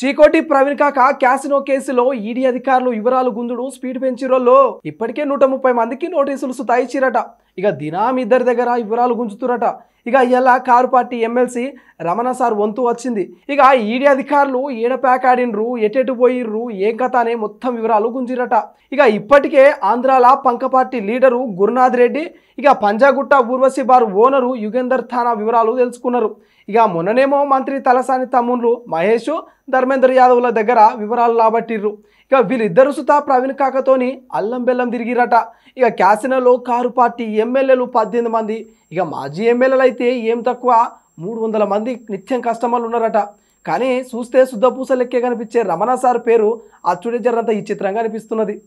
చీకోటి ప్రవీణ్ కాక క్యాసినో కేసులో ఈడీ అధికారులు వివరాలు గుందుడు స్పీడ్ పెంచిరోల్లో ఇప్పటికే నూట ముప్పై మందికి నోటీసులు సుతాయిచ్చిరట ఇక దినాం ఇద్దరి దగ్గర వివరాలు గుంజుతురట ఇక ఇలా car party MLC Ramana sir వంతు వచ్చింది ఇక ఈడీ అధికారులు ఏడ ప్యాకాడినరు ఎటెటు పోయిర్రు ఏం కథ అనే మొత్తం వివరాలు గుంజిరట ఇక ఇప్పటికే ఆంధ్రాల పంక పార్టీ లీడరు గురునాథ్ రెడ్డి ఇక పంజాగుట్ట ఊర్వశి బార్ ఓనరు యుగేందర్ థానా వివరాలు తెలుసుకున్నారు ఇక మొన్ననేమో మంత్రి తలసాని తమ్ముళ్ళు మహేష్ ధర్మేంద్ర యాదవ్ల దగ్గర వివరాలు లాబట్టిర్రు ఇక వీళ్ళిద్దరు సుతా ప్రవీణ్ కాకతోని అల్లం బెల్లం తిరిగిరట ఇక క్యాసినోలో కారు పార్టీ ఎమ్మెల్యేలు పద్దెనిమిది మంది ఇక మాజీ ఎమ్మెల్యేలు అయితే ఏం తక్కువ మూడు వందల మంది నిత్యం కస్టమర్లు ఉన్నారట కానీ చూస్తే శుద్ధపూస లెక్కే కనిపించే రమణ సార్ పేరు అచ్చుడే జరంత ఈ చిత్రంగా అనిపిస్తున్నది